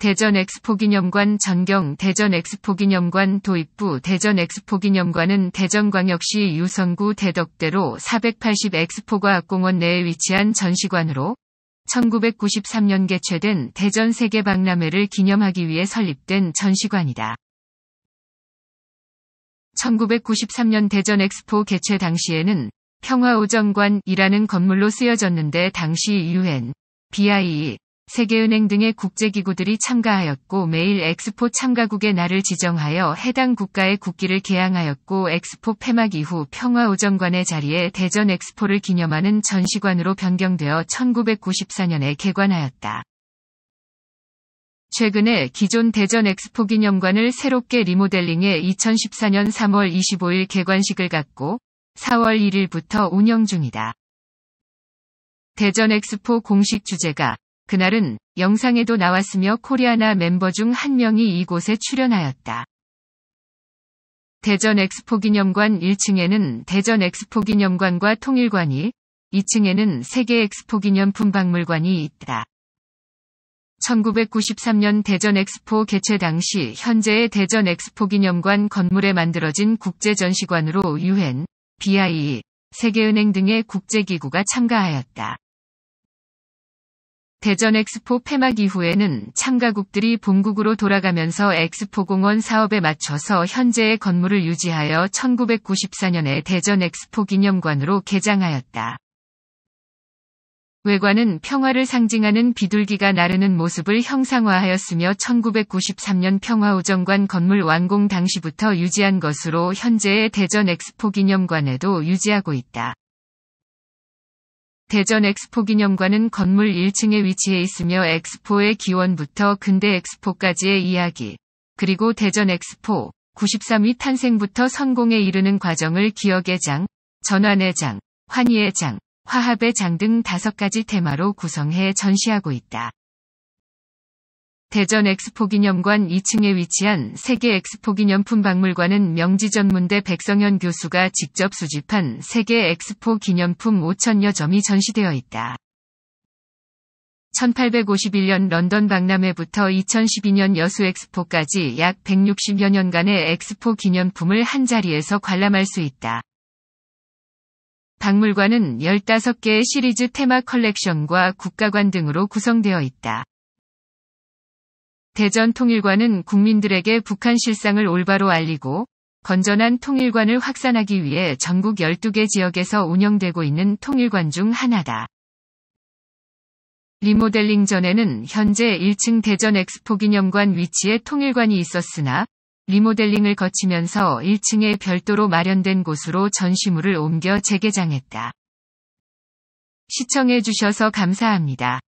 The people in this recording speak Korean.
대전 엑스포 기념관 전경 대전 엑스포 기념관 도입부 대전 엑스포 기념관은 대전광역시 유성구 대덕대로 480 엑스포과학공원 내에 위치한 전시관으로 1993년 개최된 대전 세계 박람회를 기념하기 위해 설립된 전시관이다. 1993년 대전 엑스포 개최 당시에는 평화오정관이라는 건물로 쓰여졌는데 당시 UN, BIE, 세계은행 등의 국제기구들이 참가하였고 매일 엑스포 참가국의 날을 지정하여 해당 국가의 국기를 개항하였고 엑스포 폐막 이후 평화오정관의 자리에 대전 엑스포를 기념하는 전시관으로 변경되어 1994년에 개관하였다. 최근에 기존 대전 엑스포 기념관을 새롭게 리모델링해 2014년 3월 25일 개관식을 갖고 4월 1일부터 운영 중이다. 대전 엑스포 공식 주제가 그날은 영상에도 나왔으며 코리아나 멤버 중 한 명이 이곳에 출연하였다. 대전 엑스포 기념관 1층에는 대전 엑스포 기념관과 통일관이, 2층에는 세계 엑스포 기념품 박물관이 있다. 1993년 대전 엑스포 개최 당시 현재의 대전 엑스포 기념관 건물에 만들어진 국제 전시관으로 UN, BIE, 세계은행 등의 국제기구가 참가하였다. 대전 엑스포 폐막 이후에는 참가국들이 본국으로 돌아가면서 엑스포 공원 사업에 맞춰서 현재의 건물을 유지하여 1994년에 대전 엑스포 기념관으로 개장하였다. 외관은 평화를 상징하는 비둘기가 나르는 모습을 형상화하였으며 1993년 평화우정관 건물 완공 당시부터 유지한 것으로 현재의 대전 엑스포 기념관에도 유지하고 있다. 대전 엑스포 기념관은 건물 1층에 위치해 있으며 엑스포의 기원부터 근대 엑스포까지의 이야기, 그리고 대전 엑스포 93위 탄생부터 성공에 이르는 과정을 기억의 장, 전환의 장, 환희의 장, 화합의 장 등 다섯 가지 테마로 구성해 전시하고 있다. 대전 엑스포 기념관 2층에 위치한 세계 엑스포 기념품 박물관은 명지전문대 백성현 교수가 직접 수집한 세계 엑스포 기념품 5천여 점이 전시되어 있다. 1851년 런던 박람회부터 2012년 여수 엑스포까지 약 160여 년간의 엑스포 기념품을 한자리에서 관람할 수 있다. 박물관은 15개의 시리즈 테마 컬렉션과 국가관 등으로 구성되어 있다. 대전 통일관은 국민들에게 북한 실상을 올바로 알리고 건전한 통일관을 확산하기 위해 전국 12개 지역에서 운영되고 있는 통일관 중 하나다. 리모델링 전에는 현재 1층 대전 엑스포 기념관 위치에 통일관이 있었으나 리모델링을 거치면서 1층에 별도로 마련된 곳으로 전시물을 옮겨 재개장했다. 시청해주셔서 감사합니다.